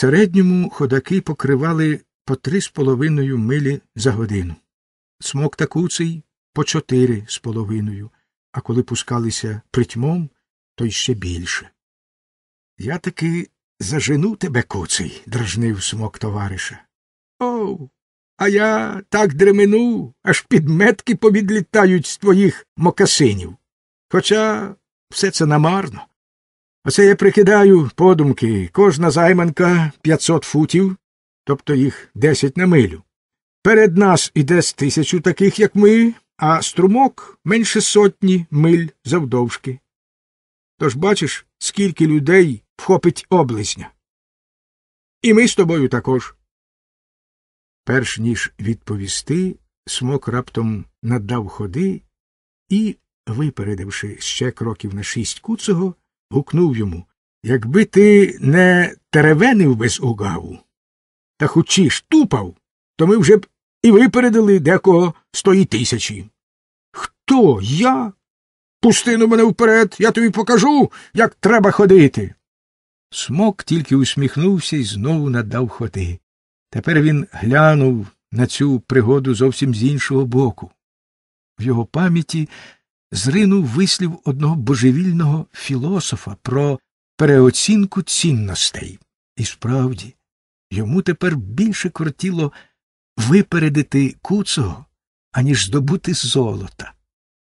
середньому ходаки покривали по три з половиною милі за годину. Смок та куций по чотири з половиною, а коли пускалися притьмом, то ще більше. Я таки зажену тебе, куций, дражнив смок товариша. Оу, а я так дремену, аж підметки повідлітають з твоїх мокасинів. Хоча все це намарно. Оце я прикидаю подумки кожна займанка 500 футів, тобто їх 10 на милю. Перед нас іде з тисячу таких, як ми, а струмок менше сотні миль завдовжки. Тож бачиш, скільки людей вхопить облизня. І ми з тобою також. Перш ніж відповісти, смок раптом надав ходи і, випередивши ще кроків на шість куцого, гукнув йому. Якби ти не теревенив без угаву та хоч хучі штупав, то ми вже б і випередили декого стої тисячі. Хто я? Пустину мене вперед, я тобі покажу, як треба ходити. Смок тільки усміхнувся і знову надав ходи. Тепер він глянув на цю пригоду зовсім з іншого боку. В його пам'яті зринув вислів одного божевільного філософа про переоцінку цінностей. І справді, йому тепер більше кортіло випередити куцого, аніж здобути золота.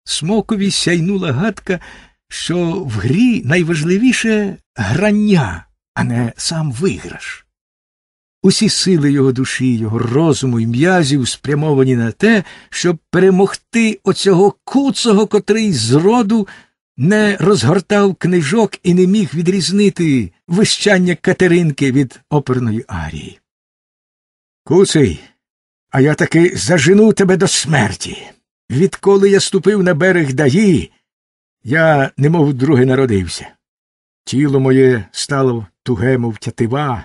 Смокові сяйнула гадка, що в грі найважливіше грання, а не сам виграш. Усі сили його душі, його розуму і м'язів спрямовані на те, щоб перемогти оцього куцого, котрий з роду не розгортав книжок і не міг відрізнити вищання Катеринки від оперної арії. Куций, а я таки зажену тебе до смерті. Відколи я ступив на берег даї, я немов друге народився. Тіло моє стало туге, мов тятива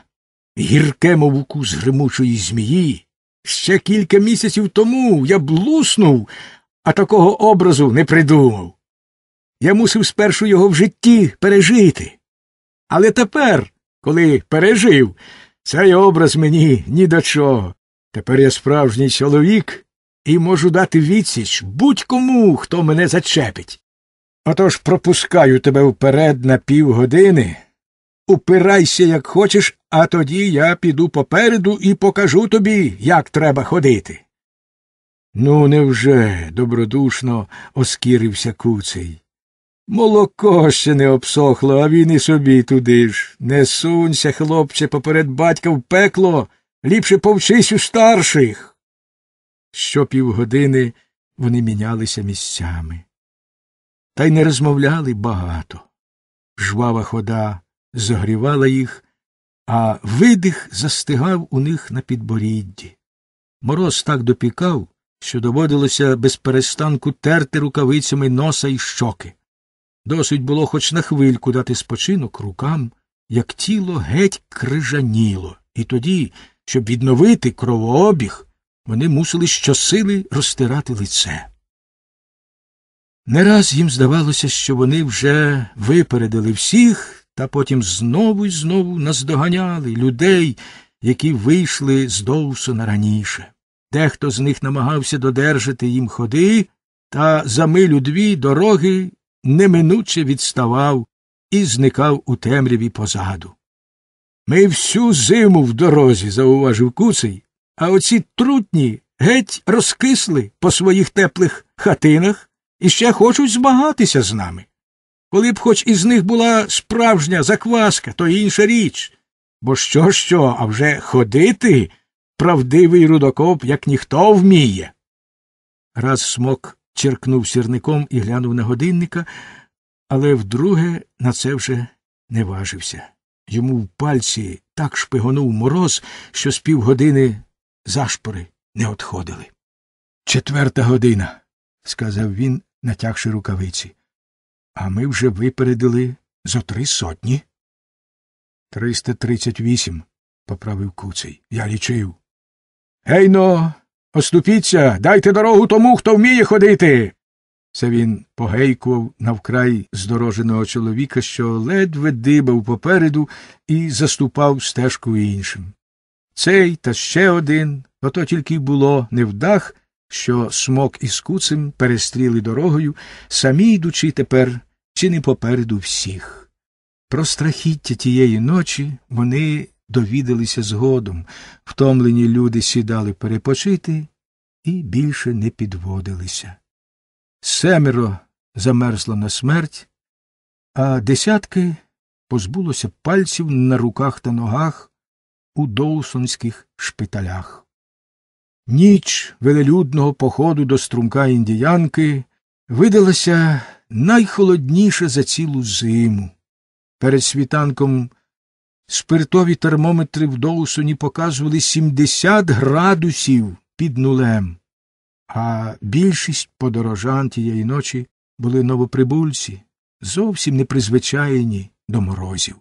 гірке мов укус гримучої змії. Ще кілька місяців тому я блуснув, а такого образу не придумав. Я мусив спершу його в житті пережити. Але тепер, коли пережив, цей образ мені ні до чого. Тепер я справжній чоловік і можу дати відсіч будь-кому, хто мене зачепить. Отож пропускаю тебе вперед на півгодини. Упирайся, як хочеш, а тоді я піду попереду і покажу тобі, як треба ходити. Ну, невже? добродушно оскірився куцей. Молоко ще не обсохло, а він і собі туди ж. Не сунься, хлопче, поперед батька в пекло, ліпше повчись у старших. Щопівгодини вони мінялися місцями. Та й не розмовляли багато. Жвава хода загрівала їх, а видих застигав у них на підборідді. Мороз так допікав, що доводилося без перестанку терти рукавицями носа і щоки. Досить було хоч на хвильку дати спочинок рукам, як тіло геть крижаніло, і тоді, щоб відновити кровообіг, вони мусили щосили розтирати лице. Не раз їм здавалося, що вони вже випередили всіх та потім знову і знову наздоганяли людей, які вийшли з Доусона раніше. Дехто з них намагався додержати їм ходи, та за милю дві дороги неминуче відставав і зникав у темряві позаду. Ми всю зиму в дорозі, зауважив куций, а оці трутні геть розкисли по своїх теплих хатинах і ще хочуть змагатися з нами. Коли б хоч із них була справжня закваска, то інша річ. Бо що, що, а вже ходити правдивий рудокоп, як ніхто вміє. Раз смок черкнув сірником і глянув на годинника, але вдруге на це вже не важився. Йому в пальці так шпигонув мороз, що з півгодини зашпори не отходили. Четверта година, сказав він, натягши рукавиці. А ми вже випередили зо три сотні. Триста тридцять вісім, поправив куций. Я лічив. Гейно, оступіться, дайте дорогу тому, хто вміє ходити. Це він погейкував навкрай здороженого чоловіка, що ледве дибав попереду і заступав стежку іншим. Цей та ще один, ото тільки й було не вдах, що смок із куцем перестріли дорогою, самі йдучи тепер чи не попереду всіх. Про страхіття тієї ночі вони довідалися згодом, втомлені люди сідали перепочити і більше не підводилися. Семеро замерзло на смерть, а десятки позбулося пальців на руках та ногах у доусонських шпиталях. Ніч велелюдного походу до струмка індіянки видалася найхолодніша за цілу зиму. Перед світанком спиртові термометри в Доусоні показували 70 градусів під нулем, а більшість подорожан тієї ночі були новоприбульці, зовсім непризвичайні до морозів.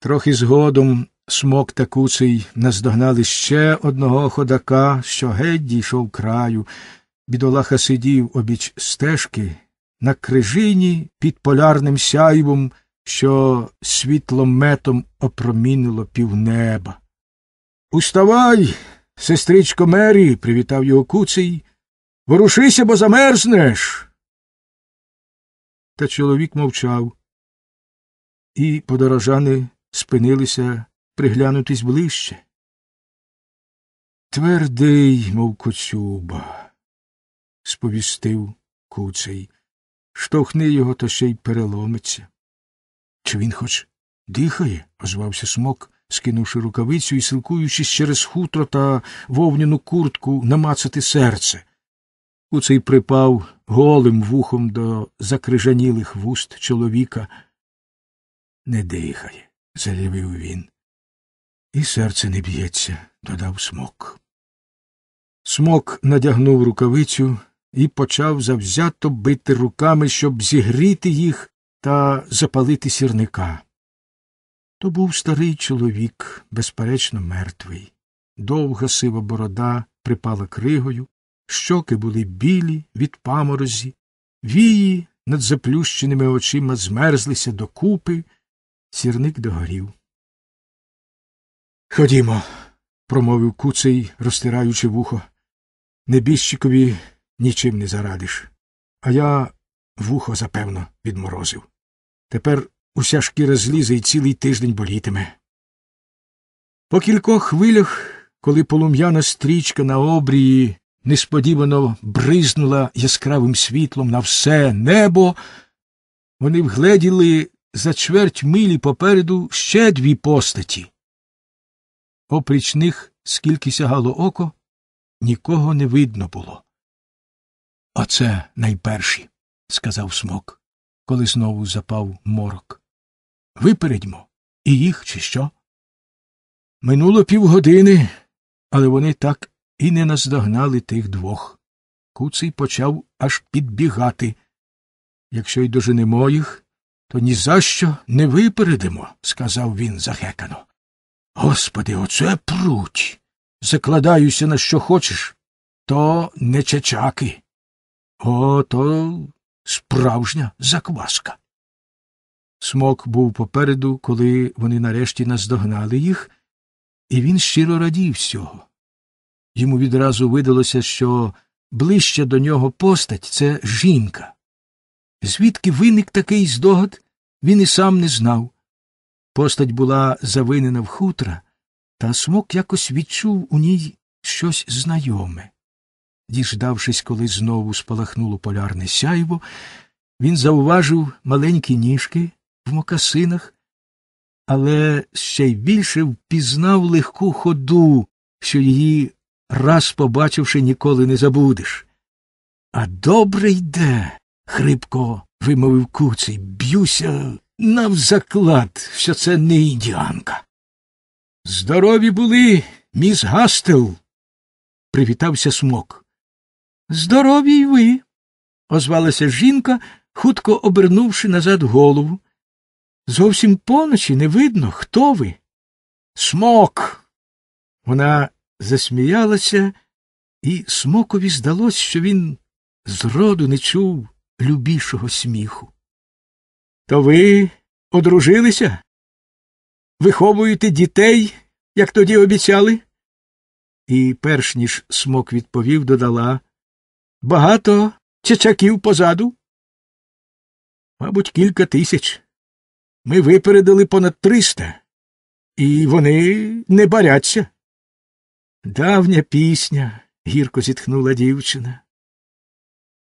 Трохи згодом смок та куций наздогнали ще одного ходака, що геть дійшов краю. Бідолаха сидів обіч стежки на крижині під полярним сяйвом, що світлометом опромінило півнеба. Уставай, сестричко Мері, привітав його куций. Ворушися, бо замерзнеш. Та чоловік мовчав, і подорожани спинилися приглянутись ближче. Твердий, мов коцюба сповістив куцей. Штовхни його, то ще й переломиться. Чи він хоч дихає? озвався смок, скинувши рукавицю і силкуючись через хутро та вовняну куртку намацати серце. Куцей припав голим вухом до закрижанілих вуст чоловіка. Не дихає, заявив він. І серце не б'ється, додав смок. Смок надягнув рукавицю, і почав завзято бити руками, щоб зігріти їх та запалити сірника. То був старий чоловік, безперечно, мертвий. Довга сива борода припала кригою, щоки були білі від паморозі, вії над заплющеними очима змерзлися докупи, сірник догорів. Ходімо, промовив куцей, розтираючи вухо. Небіжчикові нічим не зарадиш. А я вухо, запевно, відморозив. Тепер уся шкіра злізе і цілий тиждень болітиме. По кількох хвилях, коли полум'яна стрічка на обрії несподівано бризнула яскравим світлом на все небо, вони вгледіли за чверть милі попереду ще дві постаті. Опріч них, скільки сягало око, нікого не видно було. Оце найперші, сказав смок, коли знову запав морок. Випередьмо і їх, чи що? Минуло півгодини, але вони так і не наздогнали тих двох. Куций почав аж підбігати. Якщо й доженемо їх, то ні за що не випередимо, сказав він захекано. Господи, оце пруть. Закладаюся на що хочеш, то не чечаки. Ото справжня закваска. Смок був попереду, коли вони нарешті наздогнали їх, і він щиро радів всього. Йому відразу видалося, що ближче до нього постать це жінка. Звідки виник такий здогад, він і сам не знав. Постать була завинена в хутра, та смок якось відчув у ній щось знайоме. Діждавшись, коли знову спалахнуло полярне сяйво, він зауважив маленькі ніжки в мокасинах, але ще й більше впізнав легку ходу, що її, раз побачивши, ніколи не забудеш. А добре йде, хрипко вимовив куций, б'юся навзаклад, що це не індіанка. Здорові були, міс Гастел. Привітався смок. Здорові й ви, озвалася жінка, хутко обернувши назад голову. Зовсім поночі не видно, хто ви. Смок. Вона засміялася, і смокові здалось, що він зроду не чув любішого сміху. То ви одружилися? Виховуєте дітей, як тоді обіцяли? І перш ніж смок відповів, додала Багато чечаків позаду? Мабуть, кілька тисяч. Ми випередили понад триста, і вони не баряться. Давня пісня, гірко зітхнула дівчина.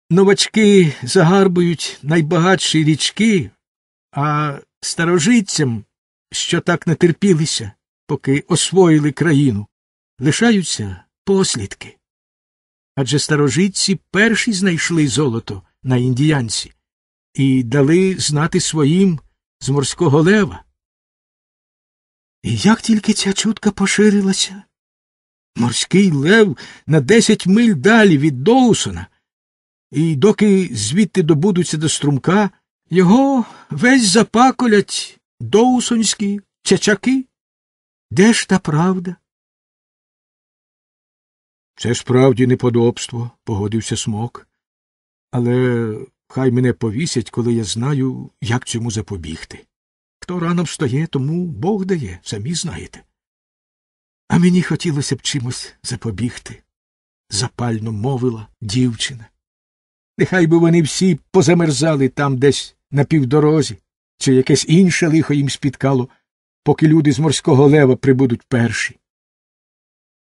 Новачки загарбують найбагатші річки, а старожитцям, що так не терпілися, поки освоїли країну, лишаються послідки адже старожитці перші знайшли золото на індіянці і дали знати своїм з морського лева. І як тільки ця чутка поширилася, морський лев на десять миль далі від Доусона, і доки звідти добудуться до струмка, його весь запаколять доусонські чачаки. Де ж та правда? Це справді неподобство, погодився смок. Але хай мене повісять, коли я знаю, як цьому запобігти. Хто рано встає, тому Бог дає, самі знаєте. А мені хотілося б чимось запобігти, запально мовила дівчина. Нехай би вони всі позамерзали там десь на півдорозі, чи якесь інше лихо їм спіткало, поки люди з морського лева прибудуть перші.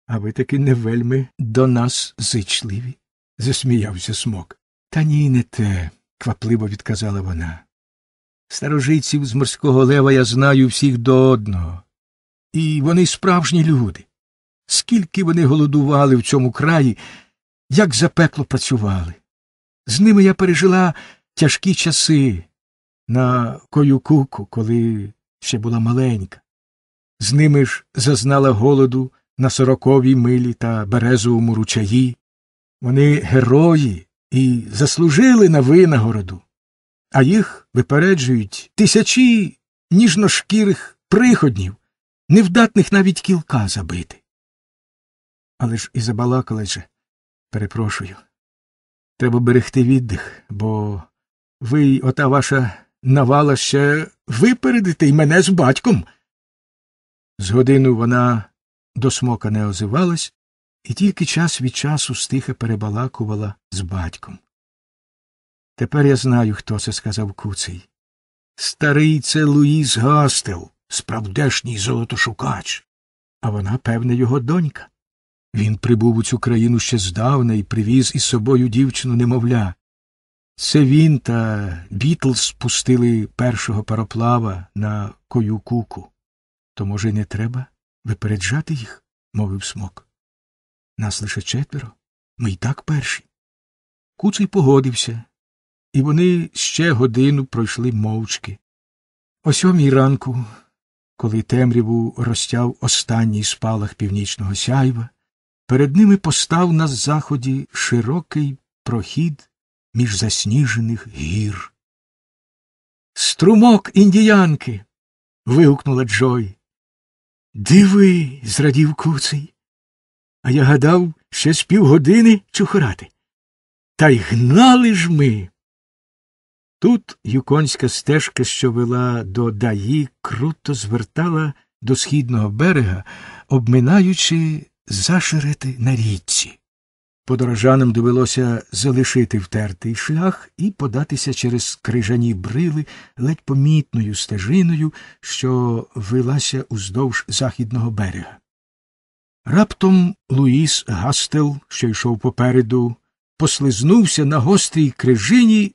А ви таки не вельми до нас зичливі, засміявся смок. Та ні, не те, квапливо відказала вона. Старожитців з морського лева я знаю всіх до одного. І вони справжні люди. Скільки вони голодували в цьому краї, як запекло працювали. З ними я пережила тяжкі часи на коюкуку, коли ще була маленька. З ними ж зазнала голоду на сороковій милі та березовому ручаї. Вони герої і заслужили на винагороду, а їх випереджують тисячі ніжношкірих приходнів, невдатних навіть кілка забити. Але ж і забалакала же, перепрошую. Треба берегти віддих, бо ви й ота ваша навала ще випередити й мене з батьком. З годину вона до смока не озивалась і тільки час від часу стиха перебалакувала з батьком. Тепер я знаю, хто це сказав куций. Старий це Луїс Гастел, справдешній золотошукач. А вона, певне, його донька. Він прибув у цю країну ще здавна і привіз із собою дівчину немовля. Це він та Бітлз спустили першого пароплава на коюкуку. То, може, не треба випереджати їх, мовив смок. Нас лише четверо, ми й так перші. Куций погодився, і вони ще годину пройшли мовчки. О сьомій ранку, коли темряву розтяв останній спалах північного сяйва, перед ними постав на заході широкий прохід між засніжених гір. Струмок індіянки. вигукнула Джой. Диви, зрадів куций. А я гадав, ще з півгодини чухрати. Та й гнали ж ми. Тут юконська стежка, що вела до даї, круто звертала до східного берега, обминаючи зашерети на річці. Подорожанам довелося залишити втертий шлях і податися через крижані брили ледь помітною стежиною, що вилася уздовж західного берега. Раптом Луїс Гастел, що йшов попереду, послизнувся на гострій крижині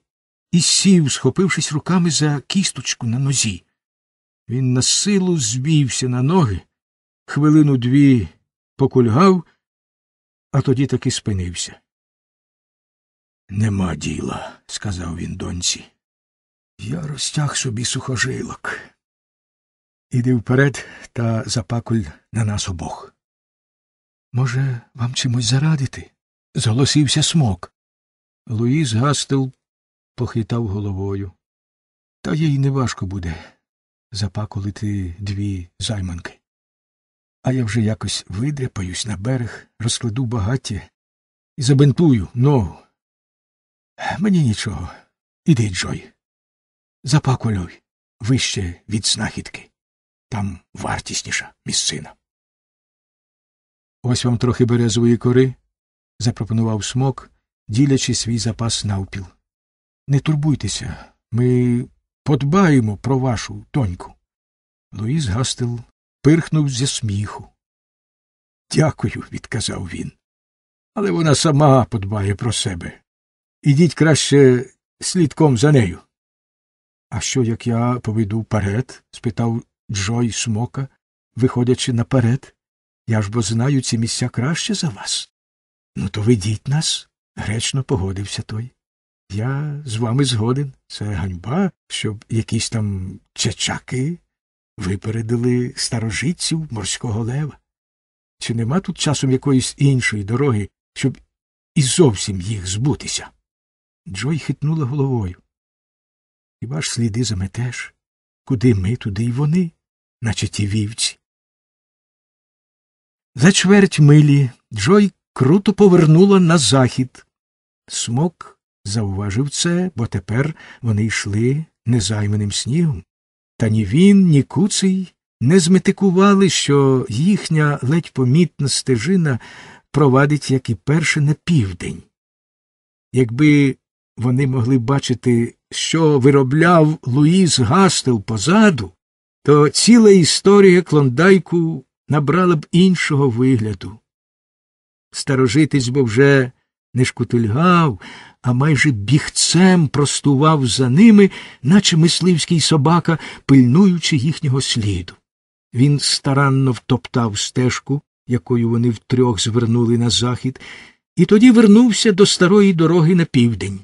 і сів, схопившись руками за кісточку на нозі. Він на силу збівся на ноги, хвилину дві покульгав а тоді таки спинився. Нема діла, сказав він доньці. Я розтяг собі сухожилок. Іди вперед та запакуль на нас обох. Може, вам чимось зарадити? Зголосився смок. Луїс Гастел похитав головою. Та їй неважко буде запакулити дві займанки. А я вже якось видряпаюсь на берег, розкладу багаті і забинтую ногу. Мені нічого. Іди, Джой. Запакулюй вище від знахідки. Там вартісніша місцина. Ось вам трохи березової кори, запропонував смок, ділячи свій запас навпіл. Не турбуйтеся, ми подбаємо про вашу доньку. Луїс Гастел пирхнув зі сміху. Дякую, відказав він. Але вона сама подбає про себе. Ідіть краще слідком за нею. А що, як я поведу вперед? спитав Джой смока, виходячи наперед. Я ж бо знаю ці місця краще за вас. Ну, то ведіть нас, гречно погодився той. Я з вами згоден. Це ганьба, щоб якісь там чечаки Випередили старожитців морського лева. Чи нема тут часом якоїсь іншої дороги, щоб і зовсім їх збутися? Джой хитнула головою. Хіба ж сліди заметеш? Куди ми, туди й вони, наче ті вівці. За чверть милі Джой круто повернула на захід. Смок зауважив це, бо тепер вони йшли незайманим снігом. Та ні він, ні куций не зметикували, що їхня ледь помітна стежина провадить, як і перше, на південь. Якби вони могли бачити, що виробляв Луїс Гастел позаду, то ціла історія клондайку набрала б іншого вигляду. Старожитись бо вже не шкутильгав, а майже бігцем простував за ними, наче мисливський собака, пильнуючи їхнього сліду. Він старанно втоптав стежку, якою вони втрьох звернули на захід, і тоді вернувся до старої дороги на південь.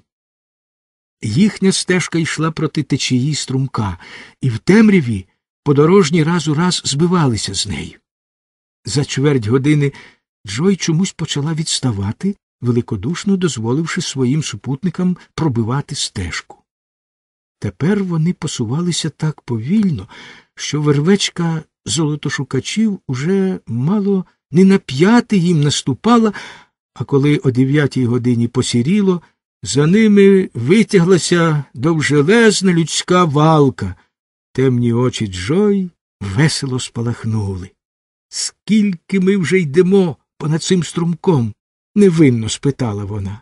Їхня стежка йшла проти течії струмка, і в темряві подорожні раз у раз збивалися з нею. За чверть години Джой чомусь почала відставати, великодушно дозволивши своїм супутникам пробивати стежку. Тепер вони посувалися так повільно, що вервечка золотошукачів уже мало не на п'яти їм наступала, а коли о дев'ятій годині посіріло, за ними витяглася довжелезна людська валка. Темні очі Джой весело спалахнули. Скільки ми вже йдемо понад цим струмком? невинно спитала вона.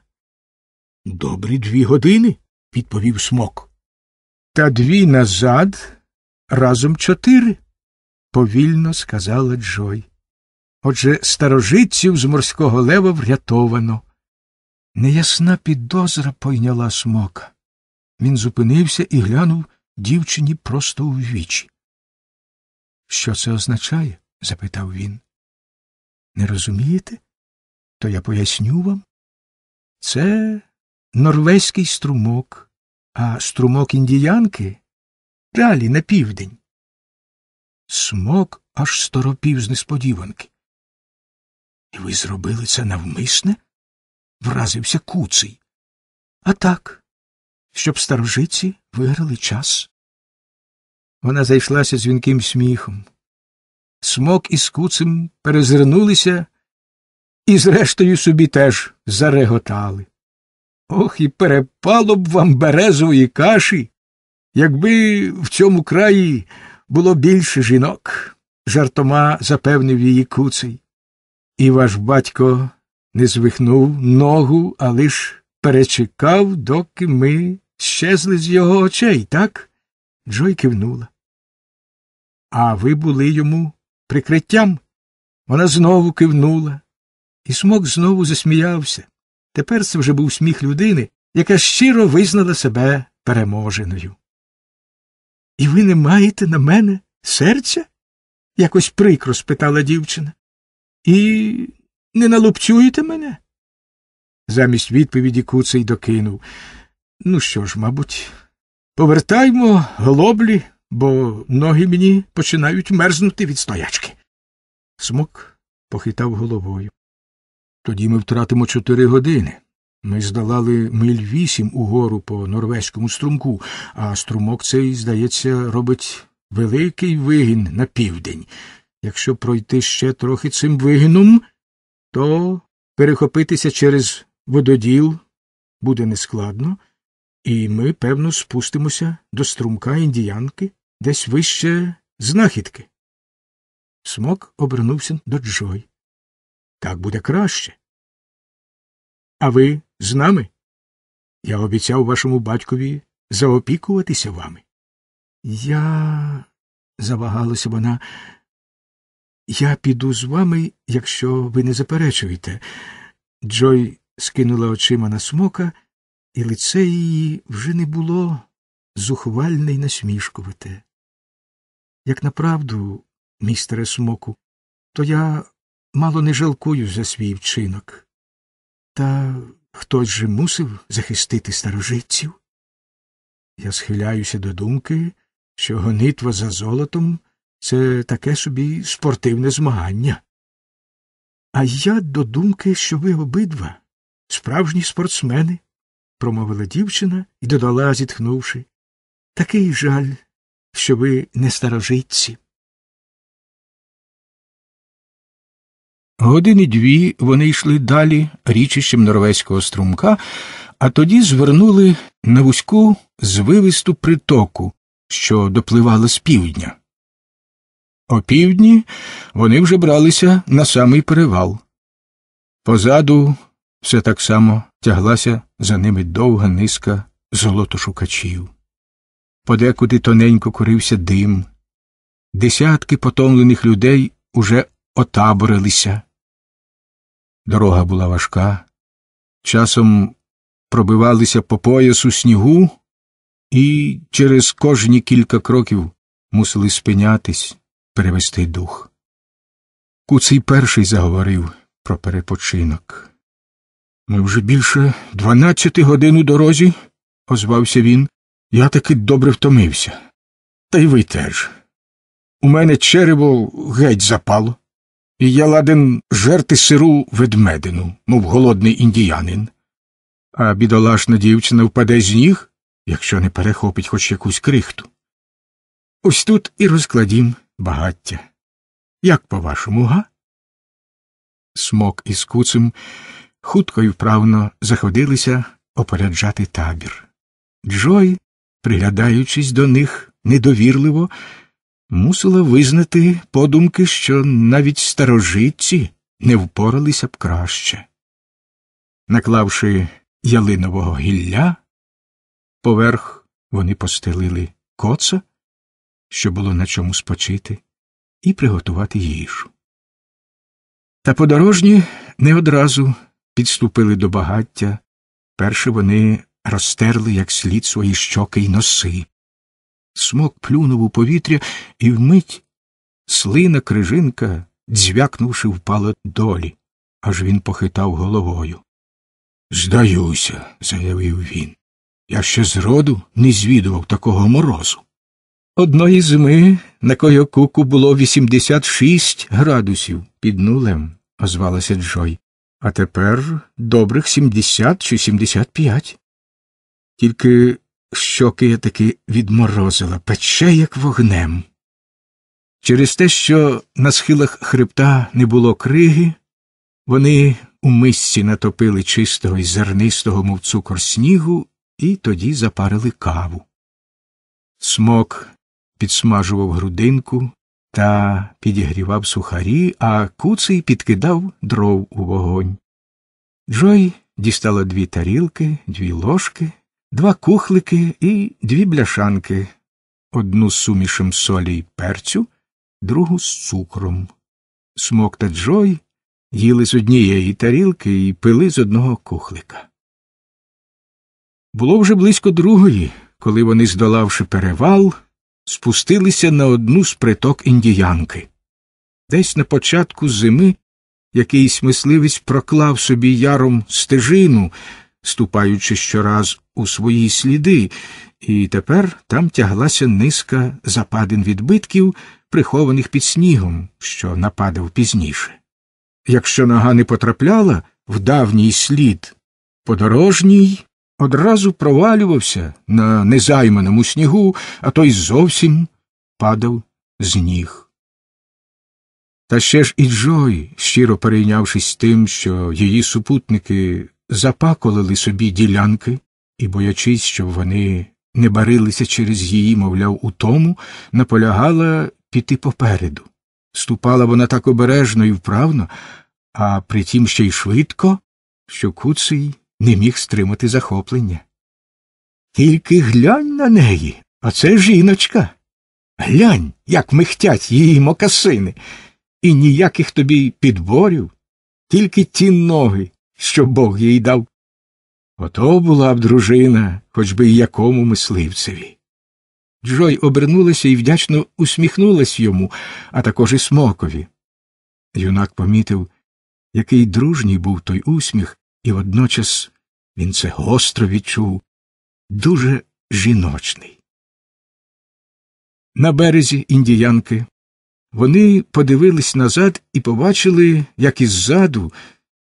Добрі дві години, відповів смок. Та дві назад разом чотири, повільно сказала Джой. Отже, старожитців з морського лева врятовано. Неясна підозра пойняла смока. Він зупинився і глянув дівчині просто у вічі. Що це означає? запитав він. Не розумієте? То я поясню вам. Це норвезький струмок, а струмок індіянки далі на південь. Смок аж сторопів з несподіванки. І ви зробили це навмисне? Вразився куций. А так, щоб старожиці виграли час. Вона зайшлася дзвінким сміхом. Смок із куцем перезирнулися і, зрештою, собі теж зареготали. Ох, і перепало б вам березової каші, якби в цьому краї було більше жінок, жартома запевнив її куций. І ваш батько не звихнув ногу, а лиш перечекав, доки ми щезли з його очей, так? Джой кивнула. А ви були йому прикриттям? Вона знову кивнула. І смок знову засміявся. Тепер це вже був сміх людини, яка щиро визнала себе переможеною. І ви не маєте на мене серця? якось прикро спитала дівчина. І не налупцюєте мене? Замість відповіді куций докинув. Ну що ж, мабуть, повертаймо голоблі, бо ноги мені починають мерзнути від стоячки. Смок похитав головою. Тоді ми втратимо чотири години. Ми здолали миль вісім угору по норвезькому струмку, а струмок цей, здається, робить великий вигін на південь. Якщо пройти ще трохи цим вигином, то перехопитися через вододіл буде нескладно, і ми, певно, спустимося до струмка індіянки десь вище знахідки. Смок обернувся до Джой. Так буде краще. А ви з нами? Я обіцяв вашому батькові заопікуватися вами. Я. завагалася вона. Я піду з вами, якщо ви не заперечуєте. Джой скинула очима на смока, і лице її вже не було зухвальне й насмішкувате. Як направду, містере смоку, то я мало не жалкую за свій вчинок. Та хтось же мусив захистити старожитців. Я схиляюся до думки, що гонитва за золотом це таке собі спортивне змагання. А я до думки, що ви обидва справжні спортсмени, промовила дівчина і додала, зітхнувши. Такий жаль, що ви не старожитці. Години дві вони йшли далі річищем Норвезького струмка, а тоді звернули на вузьку звивисту притоку, що допливала з півдня. О півдні вони вже бралися на самий перевал. Позаду все так само тяглася за ними довга низка золотошукачів. Подекуди тоненько курився дим. Десятки потомлених людей уже отаборилися. Дорога була важка, часом пробивалися по поясу снігу і через кожні кілька кроків мусили спинятись, перевести дух. Куций перший заговорив про перепочинок. Ми вже більше дванадцяти годин у дорозі, озвався він, я таки добре втомився. Та й ви теж. У мене черево геть запало і я ладен жерти сиру ведмедину, мов голодний індіянин. А бідолашна дівчина впаде з ніг, якщо не перехопить хоч якусь крихту. Ось тут і розкладім багаття. Як по вашому, га? Смок із куцем хутко і вправно заходилися опоряджати табір. Джой, приглядаючись до них недовірливо, мусила визнати подумки, що навіть старожитці не впоралися б краще. Наклавши ялинового гілля, поверх вони постелили коца, що було на чому спочити, і приготувати їжу. Та подорожні не одразу підступили до багаття, перше вони розтерли як слід свої щоки й носи. Смок плюнув у повітря і вмить слина крижинка, дзвякнувши, впала долі, аж він похитав головою. Здаюся, заявив він. Я ще зроду не звідував такого морозу. Одної зими на койокуку було 86 градусів під нулем, озвалася Джой, а тепер добрих 70 чи 75. Тільки щоки таки відморозила, пече, як вогнем. Через те, що на схилах хребта не було криги, вони у мисці натопили чистого і зернистого, мов цукор снігу, і тоді запарили каву. Смок підсмажував грудинку та підігрівав сухарі, а куций підкидав дров у вогонь. Джой дістала дві тарілки, дві ложки, два кухлики і дві бляшанки, одну з сумішем солі й перцю, другу з цукром. Смок та Джой їли з однієї тарілки і пили з одного кухлика. Було вже близько другої, коли вони, здолавши перевал, спустилися на одну з приток індіянки. Десь на початку зими якийсь мисливець проклав собі яром стежину, ступаючи щораз у свої сліди, і тепер там тяглася низка западин відбитків, прихованих під снігом, що нападав пізніше. Якщо нога не потрапляла в давній слід, подорожній одразу провалювався на незайманому снігу, а той зовсім падав з ніг. Та ще ж і Джой, щиро перейнявшись тим, що її супутники запаколили собі ділянки і, боячись, щоб вони не барилися через її, мовляв, у тому, наполягала піти попереду. Ступала вона так обережно і вправно, а притім ще й швидко, що куций не міг стримати захоплення. Тільки глянь на неї, а це жіночка. Глянь, як михтять її мокасини, і ніяких тобі підборів, тільки ті ноги, що Бог їй дав. Ото була б дружина, хоч би й якому мисливцеві. Джой обернулася і вдячно усміхнулась йому, а також і смокові. Юнак помітив, який дружній був той усміх, і водночас він це гостро відчув, дуже жіночний. На березі індіянки вони подивились назад і побачили, як іззаду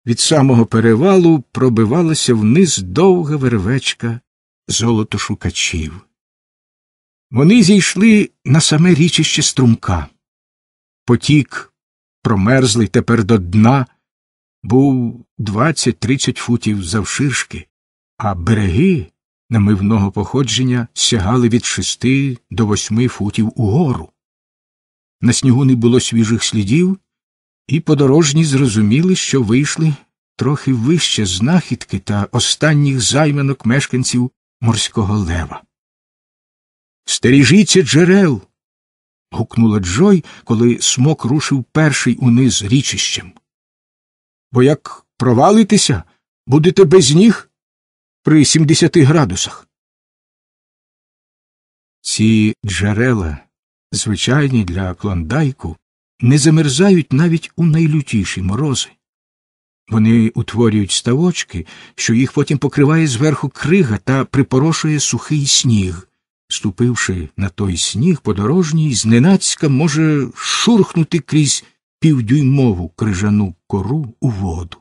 від самого перевалу пробивалася вниз довга вервечка золотошукачів. Вони зійшли на саме річище струмка. Потік, промерзлий тепер до дна, був 20-30 футів завширшки, а береги намивного походження сягали від 6 до 8 футів угору. На снігу не було свіжих слідів, і подорожні зрозуміли, що вийшли трохи вище знахідки та останніх займанок мешканців морського лева. Стережіться джерел. гукнула Джой, коли смок рушив перший униз річищем. Бо як провалитися, будете без ніг при сімдесяти градусах. Ці джерела, звичайні для клондайку, не замерзають навіть у найлютіші морози. Вони утворюють ставочки, що їх потім покриває зверху крига та припорошує сухий сніг. Ступивши на той сніг, подорожній, зненацька може шурхнути крізь півдюймову крижану кору у воду.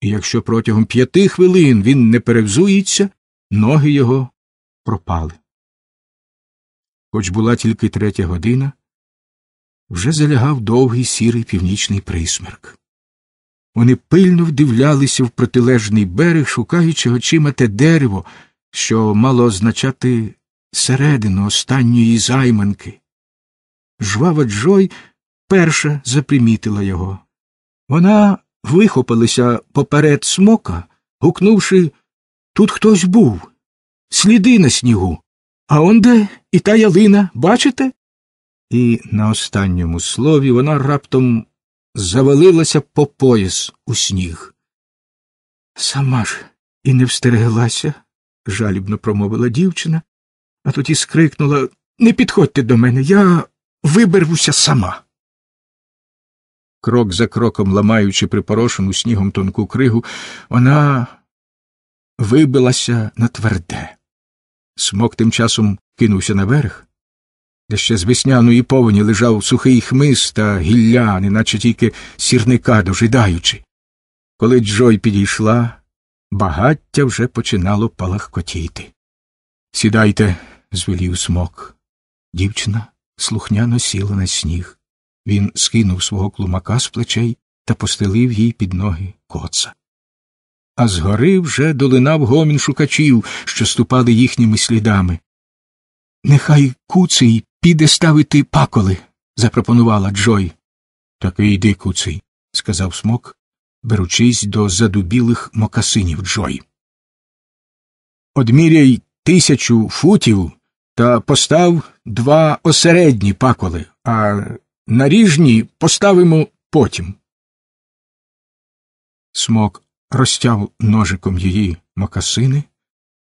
І якщо протягом п'яти хвилин він не перевзується, ноги його пропали. Хоч була тільки третя година, вже залягав довгий сірий північний присмерк. Вони пильно вдивлялися в протилежний берег, шукаючи очима те дерево, що мало означати середину останньої займанки. Жвава Джой перша запримітила його. Вона вихопилася поперед смока, гукнувши тут хтось був, сліди на снігу. А онде і та ялина, бачите? І на останньому слові вона раптом завалилася по пояс у сніг. Сама ж і не встереглася, жалібно промовила дівчина, а тоді скрикнула Не підходьте до мене, я вибервуся сама. Крок за кроком, ламаючи припорошену снігом тонку кригу, вона вибилася на тверде. Смок тим часом кинувся наверх де ще з весняної повені лежав сухий хмиз та гілля, неначе тільки сірника дожидаючи. Коли Джой підійшла, багаття вже починало палахкотіти. Сідайте, звелів смок. Дівчина слухняно сіла на сніг. Він скинув свого клумака з плечей та постелив їй під ноги коца. А згори вже долинав гомін шукачів, що ступали їхніми слідами. Нехай куций піде ставити паколи, запропонувала Джой. Таки йди, куций, сказав смок, беручись до задубілих мокасинів Джой. Одміряй тисячу футів та постав два осередні паколи, а наріжні поставимо потім. Смок розтяв ножиком її мокасини,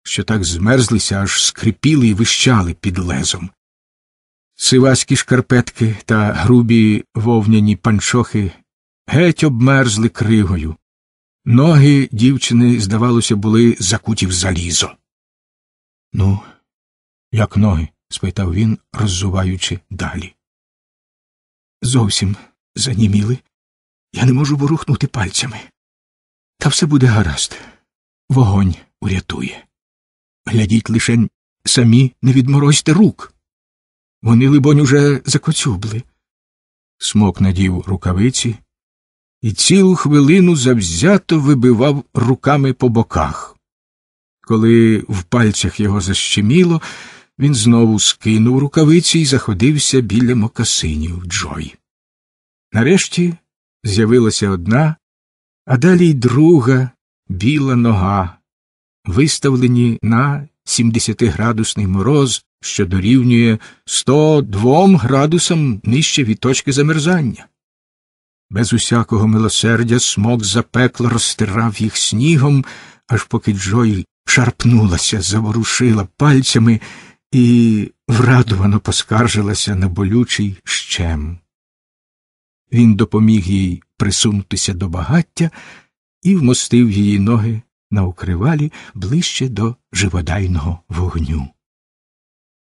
що так змерзлися, аж скрипіли і вищали під лезом. Сиваські шкарпетки та грубі вовняні панчохи геть обмерзли кригою. Ноги дівчини, здавалося, були закуті в залізо. Ну, як ноги? спитав він, роззуваючи далі. Зовсім заніміли. Я не можу ворухнути пальцями. Та все буде гаразд. Вогонь урятує. Глядіть лише самі не відморозьте рук. Вони, либонь, уже закоцюбли. Смок надів рукавиці і цілу хвилину завзято вибивав руками по боках. Коли в пальцях його защеміло, він знову скинув рукавиці і заходився біля мокасинів Джой. Нарешті з'явилася одна, а далі й друга біла нога, виставлені на 70-градусний мороз що дорівнює 102 градусам нижче від точки замерзання. Без усякого милосердя смок запекло розтирав їх снігом, аж поки Джой шарпнулася, заворушила пальцями і врадувано поскаржилася на болючий щем. Він допоміг їй присунутися до багаття і вмостив її ноги на укривалі ближче до живодайного вогню.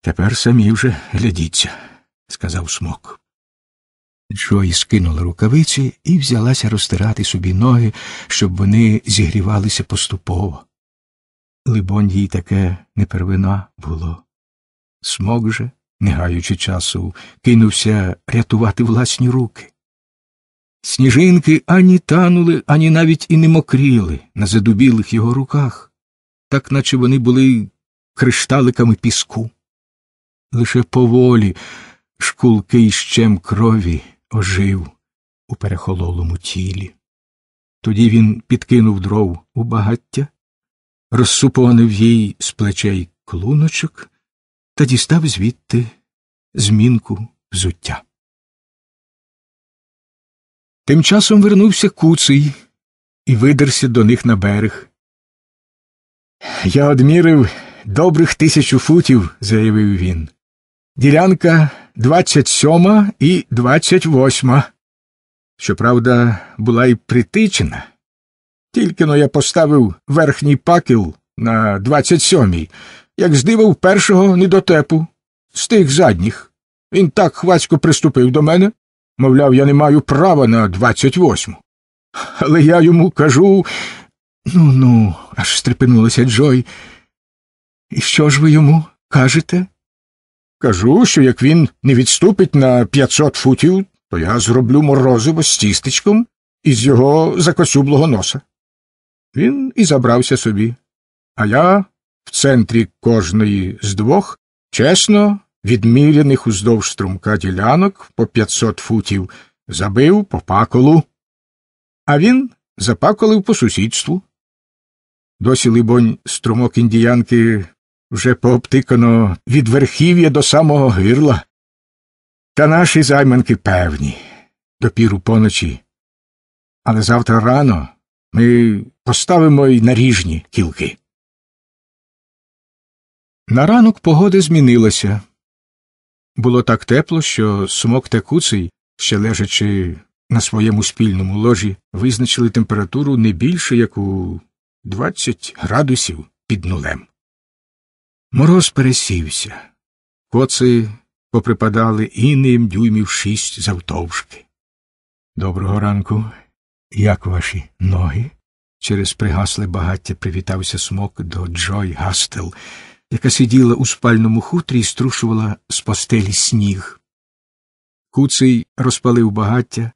Тепер самі вже глядіться, сказав смок. Джої скинула рукавиці і взялася розтирати собі ноги, щоб вони зігрівалися поступово. Либонь, їй таке не первина було. Смок же, не гаючи часу, кинувся рятувати власні руки. Сніжинки ані танули, ані навіть і не мокріли на задубілих його руках, так наче вони були кришталиками піску лише поволі шкулки й щем крові ожив у перехололому тілі. Тоді він підкинув дров у багаття, розсупонив їй з плечей клуночок та дістав звідти змінку взуття. Тим часом вернувся куций і видерся до них на берег. Я одмірив добрих тисячу футів, заявив він. Ділянка 27 і 28, щоправда, була й притичена. Тільки но я поставив верхній пакіл на 27-й, як здивав першого недотепу з тих задніх. Він так хвацько приступив до мене, мовляв, я не маю права на 28-му. Але я йому кажу ну ну, аж стрепенулася Джой. І що ж ви йому кажете? Кажу, що як він не відступить на 500 футів, то я зроблю морозиво з тістечком із його закосюблого носа. Він і забрався собі. А я в центрі кожної з двох чесно відміряних уздовж струмка ділянок по 500 футів забив по паколу, а він запаколив по сусідству. Досі, либонь, струмок індіянки вже пообтикано від верхів'я до самого гирла. Та наші займанки певні допіру поночі. Але завтра рано ми поставимо й наріжні кілки. На ранок погода змінилася. Було так тепло, що сумок та куций, ще лежачи на своєму спільному ложі, визначили температуру не більше як у 20 градусів під нулем. Мороз пересівся. Коци поприпадали інеєм дюймів шість завтовшки. Доброго ранку. Як ваші ноги? Через пригасле багаття привітався смок до Джой Гастел, яка сиділа у спальному хутрі і струшувала з постелі сніг. Куций розпалив багаття,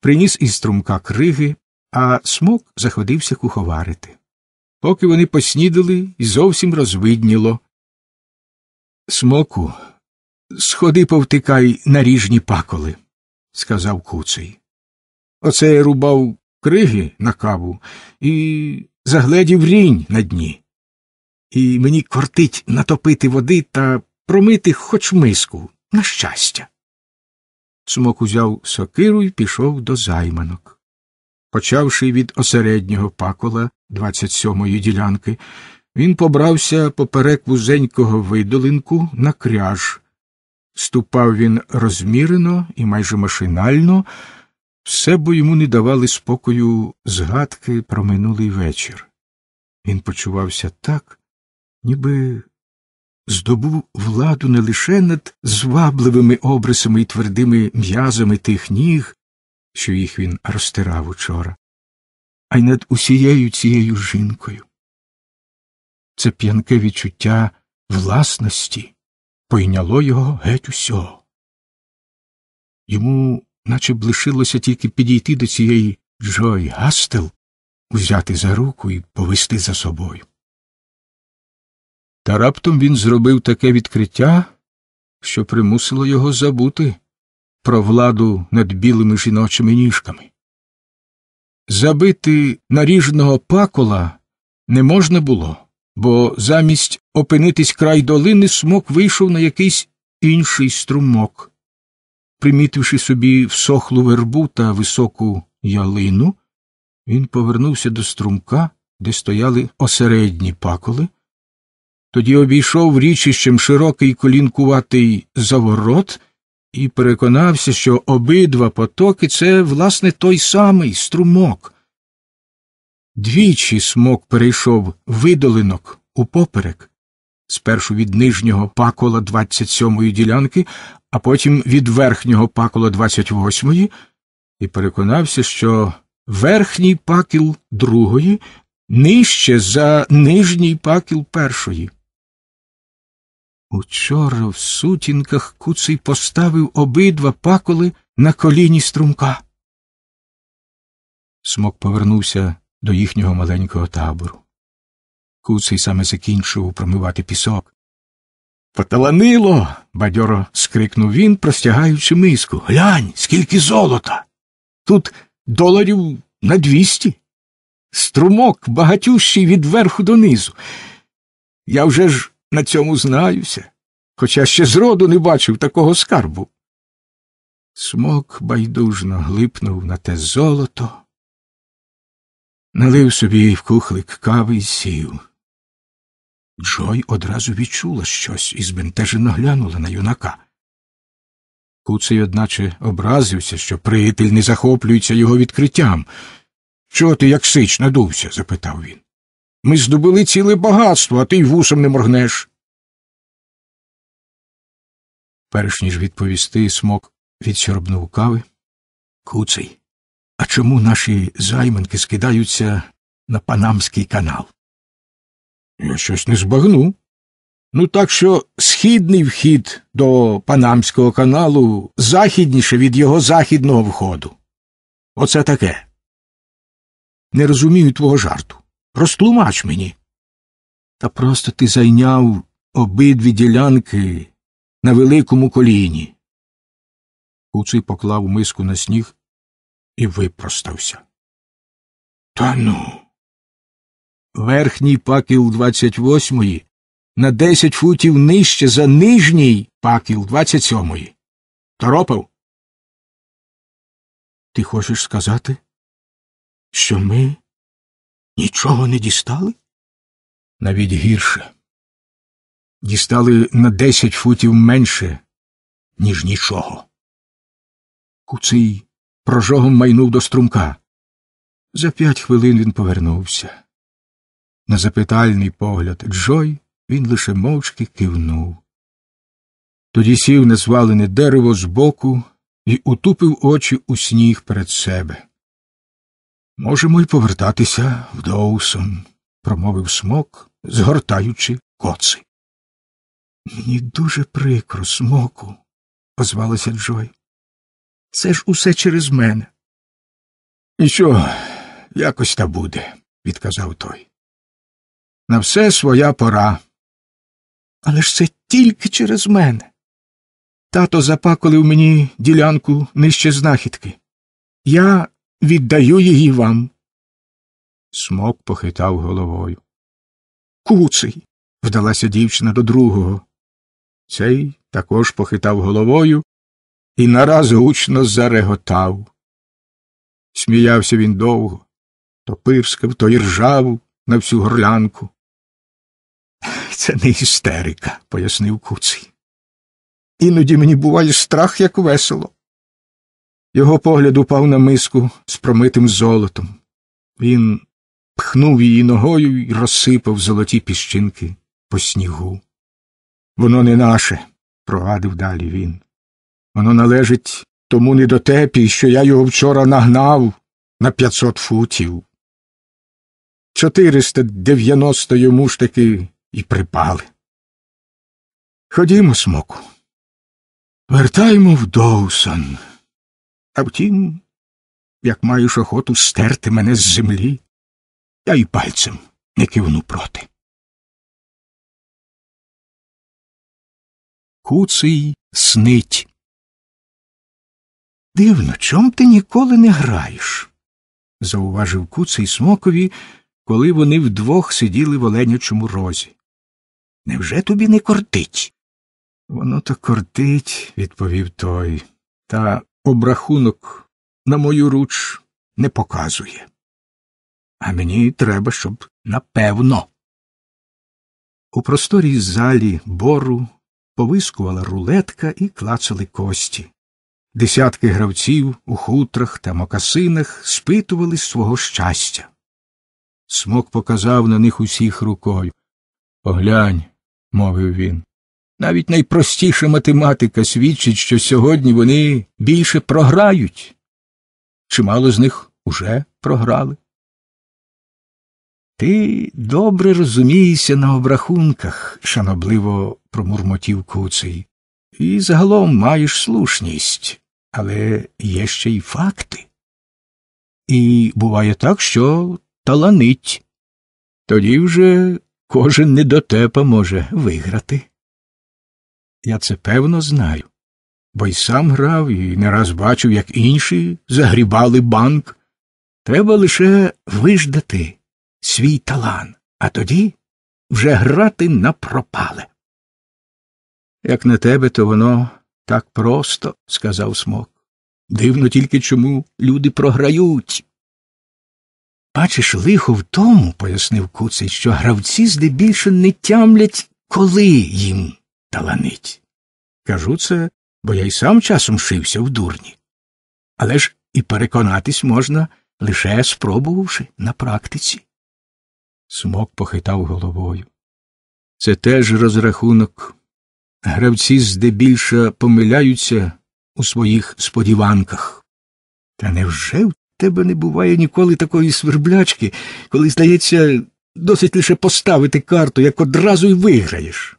приніс із струмка криги, а смок заходився куховарити. Поки вони поснідали і зовсім розвидніло. Смоку, сходи повтикай на ріжні паколи, сказав куций. Оце я рубав криги на каву і загледів рінь на дні. І мені кортить натопити води та промити хоч миску на щастя. Смок узяв сокиру і пішов до займанок. Почавши від осереднього пакола 27-ї ділянки, він побрався поперек вузенького видолинку на кряж. Ступав він розмірено і майже машинально, все бо йому не давали спокою згадки про минулий вечір. Він почувався так, ніби здобув владу не лише над звабливими обрисами і твердими м'язами тих ніг, що їх він розтирав учора, а й над усією цією жінкою. Це п'янке відчуття власності пойняло його геть усього. Йому наче б лишилося тільки підійти до цієї Джой Гастел, узяти за руку і повести за собою. Та раптом він зробив таке відкриття, що примусило його забути про владу над білими жіночими ніжками. Забити наріжного пакола не можна було бо замість опинитись край долини смок вийшов на якийсь інший струмок. Примітивши собі всохлу вербу та високу ялину, він повернувся до струмка, де стояли осередні паколи, тоді обійшов річищем широкий колінкуватий заворот і переконався, що обидва потоки це, власне, той самий струмок. Двічі смок перейшов видолинок упоперек, спершу від нижнього пакола 27-ї ділянки, а потім від верхнього пакола 28-ї, і переконався, що верхній пакіл другої нижче за нижній пакіл першої. Учора в сутінках куций поставив обидва паколи на коліні струмка. Смок повернувся до їхнього маленького табору. Куций саме закінчив промивати пісок. Поталанило. бадьоро скрикнув він, простягаючи миску. Глянь, скільки золота. Тут доларів на двісті. Струмок багатющий від верху до низу. Я вже ж на цьому знаюся, хоча ще зроду не бачив такого скарбу. Смок байдужно глипнув на те золото. Налив собі в кухлик кави і сів. Джой одразу відчула щось і збентежено глянула на юнака. Куцей, одначе, образився, що приятель не захоплюється його відкриттям. Чого ти, як сич, надувся? запитав він. Ми здобули ціле багатство, а ти й вусом не моргнеш. Перш ніж відповісти, смок відсьорбнув кави. Куцей а чому наші займанки скидаються на Панамський канал? Я щось не збагну. Ну, так що східний вхід до Панамського каналу західніше від його західного входу. Оце таке. Не розумію твого жарту. Розтлумач мені. Та просто ти зайняв обидві ділянки на великому коліні. Куций поклав миску на сніг і випростався. Та ну. Верхній пакіл 28-ї на 10 футів нижче за нижній пакіл 27-ї. Торопив. Ти хочеш сказати, що ми нічого не дістали? Навіть гірше. Дістали на 10 футів менше, ніж нічого. Куций прожогом майнув до струмка. За п'ять хвилин він повернувся. На запитальний погляд Джой він лише мовчки кивнув. Тоді сів на звалене дерево збоку і утупив очі у сніг перед себе. Можемо й повертатися в Доусон, промовив смок, згортаючи коци. Мені дуже прикро, смоку, озвалася Джой. Це ж усе через мене. Нічого, якось та буде, відказав той. На все своя пора. Але ж це тільки через мене. Тато запаколив мені ділянку нижче знахідки. Я віддаю її вам. Смок похитав головою. Куций. вдалася дівчина до другого. Цей також похитав головою і нараз гучно зареготав. Сміявся він довго, то пирскав, то іржав на всю горлянку. Це не істерика, пояснив куций. Іноді мені буває страх, як весело. Його погляд упав на миску з промитим золотом. Він пхнув її ногою і розсипав золоті піщинки по снігу. Воно не наше, прогадив далі він. Воно належить тому недотепі, що я його вчора нагнав на 500 футів. 490 йому ж таки і припали. Ходімо, смоку. Вертаємо в Доусон. А втім, як маєш охоту стерти мене з землі, я й пальцем не кивну проти. Куций снить. Дивно, чом ти ніколи не граєш? зауважив куций смокові, коли вони вдвох сиділи в оленячому розі. Невже тобі не кортить? Воно то кортить, відповів той, та обрахунок на мою руч не показує. А мені треба, щоб напевно. У просторій залі бору повискувала рулетка і клацали кості. Десятки гравців у хутрах та мокасинах спитували свого щастя. Смок показав на них усіх рукою. Поглянь, мовив він. Навіть найпростіша математика свідчить, що сьогодні вони більше програють. Чимало з них уже програли. Ти добре розумієшся на обрахунках, шанобливо промурмотів куций. І загалом маєш слушність, але є ще й факти. І буває так, що таланить. Тоді вже кожен недотепа може виграти. Я це певно знаю, бо й сам грав і не раз бачив, як інші загрібали банк. Треба лише виждати свій талант, а тоді вже грати на пропале. Як на тебе, то воно так просто, сказав смок. Дивно тільки чому люди програють. Бачиш, лихо в тому, пояснив куций, що гравці здебільше не тямлять, коли їм таланить. Кажу це, бо я й сам часом шився в дурні. Але ж і переконатись можна, лише спробувавши на практиці. Смок похитав головою. Це теж розрахунок гравці здебільша помиляються у своїх сподіванках. Та невже в тебе не буває ніколи такої сверблячки, коли, здається, досить лише поставити карту, як одразу й виграєш?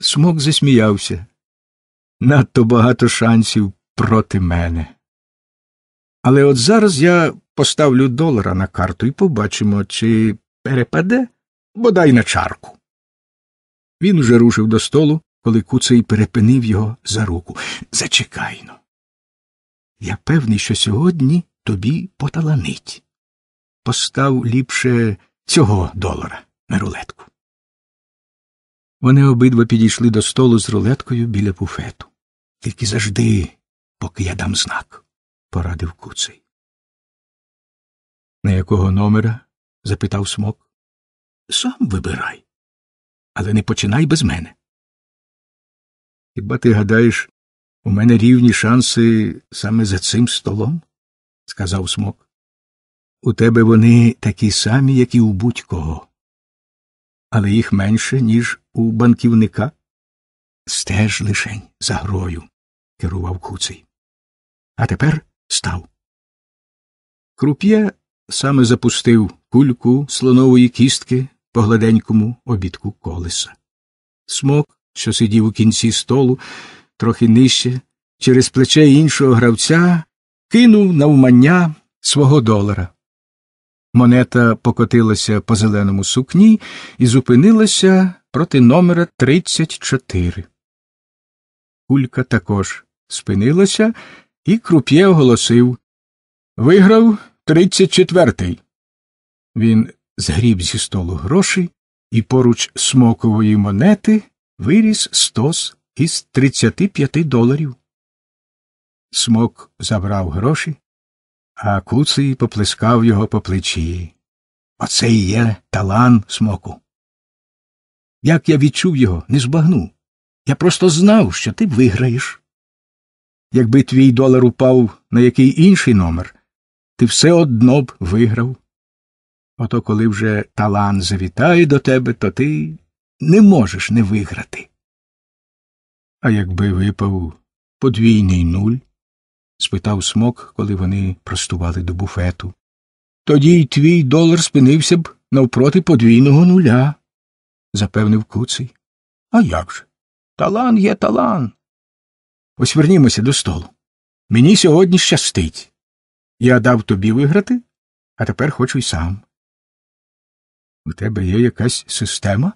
Смок засміявся. Надто багато шансів проти мене. Але от зараз я поставлю долара на карту і побачимо, чи перепаде бодай на чарку. Він уже рушив до столу, коли куций перепинив його за руку. Зачекайно. Я певний, що сьогодні тобі поталанить. Постав ліпше цього долара на рулетку. Вони обидва підійшли до столу з рулеткою біля буфету. Тільки завжди, поки я дам знак, порадив куций. На якого номера? запитав смок. Сам вибирай, але не починай без мене. Хіба ти гадаєш, у мене рівні шанси саме за цим столом? сказав смок. У тебе вони такі самі, як і у будь-кого, але їх менше, ніж у банківника. Стеж лишень за грою, керував куций. А тепер став. Круп'є саме запустив кульку слонової кістки по гладенькому обідку колеса. Смок що сидів у кінці столу, трохи нижче, через плече іншого гравця, кинув навмання свого долара. Монета покотилася по зеленому сукні і зупинилася проти номера 34. Кулька також спинилася, і круп'є оголосив Виграв 34-й. Він згріб зі столу гроші і поруч смокової монети виріс стос із 35 доларів. Смок забрав гроші, а куций поплескав його по плечі. Оце і є талан смоку. Як я відчув його, не збагну. Я просто знав, що ти виграєш. Якби твій долар упав на який інший номер, ти все одно б виграв. Ото коли вже талан завітає до тебе, то ти не можеш не виграти. А якби випав подвійний нуль? спитав смок, коли вони простували до буфету. Тоді й твій долар спинився б навпроти подвійного нуля, запевнив куций. А як же? Талан є талан. Ось вернімося до столу. Мені сьогодні щастить. Я дав тобі виграти, а тепер хочу й сам. У тебе є якась система?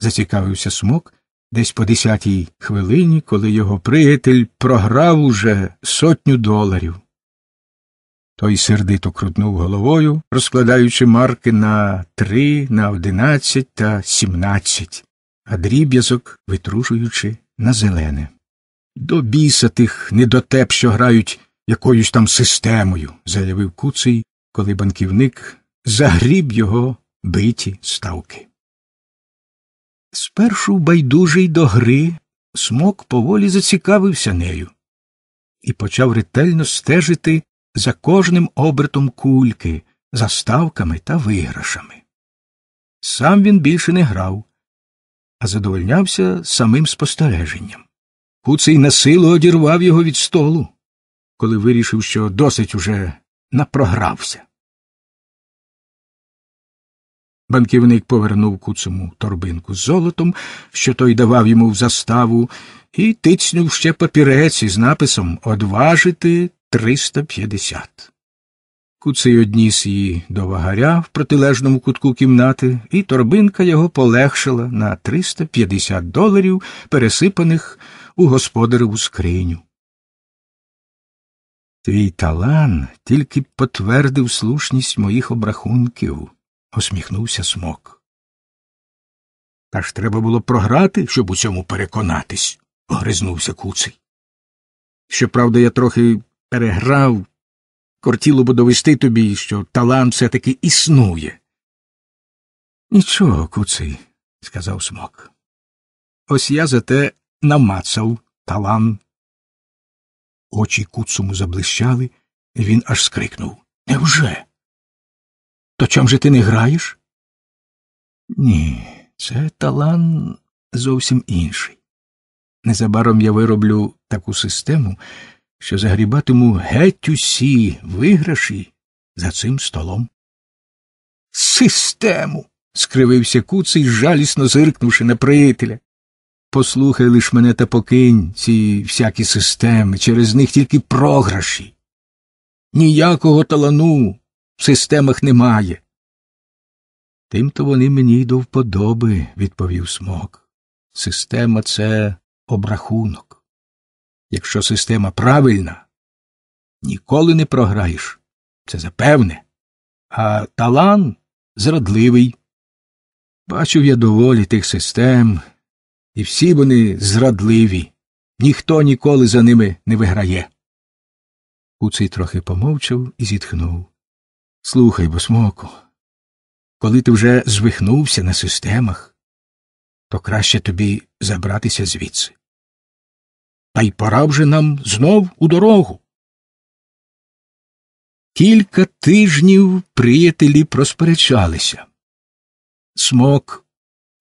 зацікавився смок десь по десятій хвилині, коли його приятель програв уже сотню доларів. Той сердито крутнув головою, розкладаючи марки на три, на одинадцять та сімнадцять, а дріб'язок витрушуючи на зелене. До біса тих недотеп, що грають якоюсь там системою, заявив куций, коли банківник загріб його биті ставки. Спершу байдужий до гри, смок поволі зацікавився нею і почав ретельно стежити за кожним обертом кульки, за ставками та виграшами. Сам він більше не грав, а задовольнявся самим спостереженням. Куций насилу одірвав його від столу, коли вирішив, що досить уже напрогрався. Банківник повернув куцому торбинку з золотом, що той давав йому в заставу, і тицнув ще папірець із написом Одважити 350». Куций одніс її до вагаря в протилежному кутку кімнати, і торбинка його полегшила на 350 доларів, пересипаних у господареву скриню. Твій талан тільки потвердив слушність моїх обрахунків усміхнувся смок. Та ж треба було програти, щоб у цьому переконатись, огризнувся куций. Щоправда, я трохи переграв, кортіло б довести тобі, що талант все таки існує. Нічого, куций, сказав смок. Ось я за те намацав талан. Очі куцому заблищали, і він аж скрикнув Невже? То чом же ти не граєш? Ні, це талант зовсім інший. Незабаром я вироблю таку систему, що загрібатиму геть усі виграші за цим столом. Систему. скривився куций, жалісно зиркнувши на приятеля. Послухай лиш мене та покинь ці всякі системи, через них тільки програші. Ніякого талану, в системах немає. Тим то вони мені й до вподоби, відповів смок. Система це обрахунок. Якщо система правильна, ніколи не програєш. Це запевне. А талан зрадливий. Бачив я доволі тих систем, і всі вони зрадливі. Ніхто ніколи за ними не виграє. Куций трохи помовчав і зітхнув. Слухай, босмоку, коли ти вже звихнувся на системах, то краще тобі забратися звідси. Та й пора вже нам знов у дорогу. Кілька тижнів приятелі просперечалися. Смок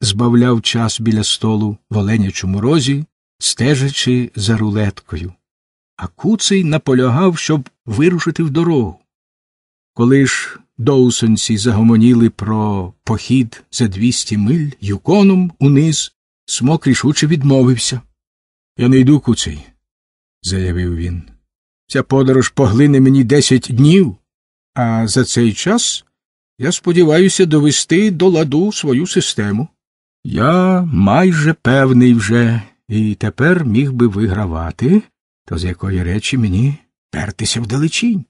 збавляв час біля столу в оленячому розі, стежачи за рулеткою, а куций наполягав, щоб вирушити в дорогу. Коли ж доусонці загомоніли про похід за двісті миль юконом униз, смок рішуче відмовився. Я не йду куций, заявив він. Ця подорож поглине мені десять днів, а за цей час я сподіваюся довести до ладу свою систему. Я майже певний вже і тепер міг би вигравати, то з якої речі мені пертися вдалечінь.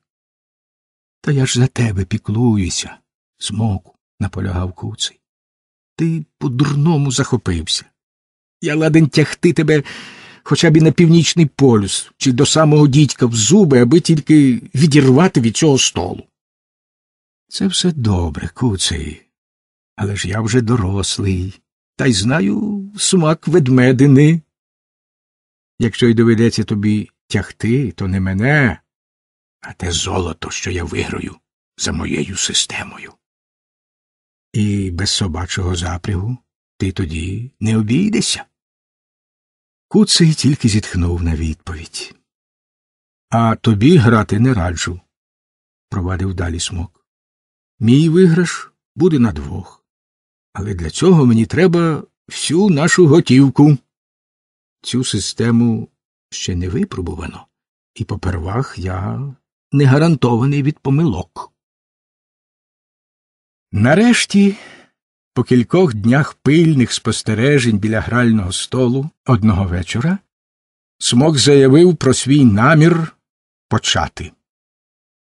Та я ж за тебе піклуюся, смоку, наполягав куций. Ти по дурному захопився. Я ладен тягти тебе хоча б і на північний полюс чи до самого дідька в зуби, аби тільки відірвати від цього столу. Це все добре, куций, але ж я вже дорослий, та й знаю смак ведмедини. Якщо й доведеться тобі тягти, то не мене, а те золото, що я виграю за моєю системою. І без собачого запрягу ти тоді не обійдешся. Куций тільки зітхнув на відповідь. А тобі грати не раджу, провадив далі смок. Мій виграш буде на двох. Але для цього мені треба всю нашу готівку. Цю систему ще не випробувано, і попервах я не гарантований від помилок. Нарешті, по кількох днях пильних спостережень біля грального столу одного вечора, смок заявив про свій намір почати.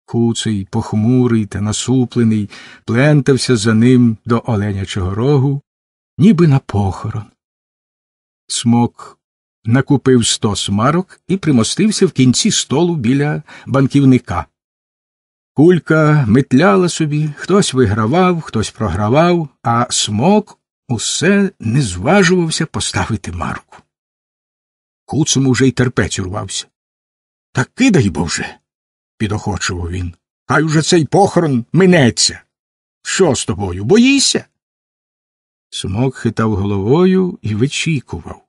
Куций, похмурий та насуплений, плентався за ним до оленячого рогу, ніби на похорон. Смок накупив сто смарок і примостився в кінці столу біля банківника. Кулька метляла собі, хтось вигравав, хтось програвав, а смок усе не зважувався поставити марку. Куцому вже й терпець урвався. Та кидай бо вже, підохочував він. Хай уже цей похорон минеться. Що з тобою? Боїся? Смок хитав головою і вичікував.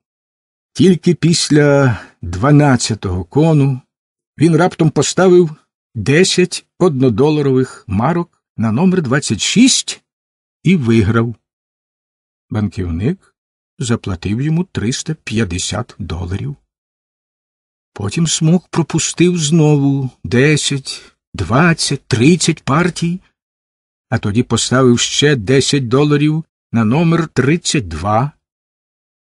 Тільки після дванадцятого кону він раптом поставив десять однодоларових марок на номер 26 і виграв. Банківник заплатив йому 350 доларів. Потім смок пропустив знову десять, двадцять, тридцять партій, а тоді поставив ще десять доларів на номер 32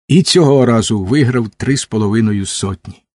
і цього разу виграв три з половиною сотні.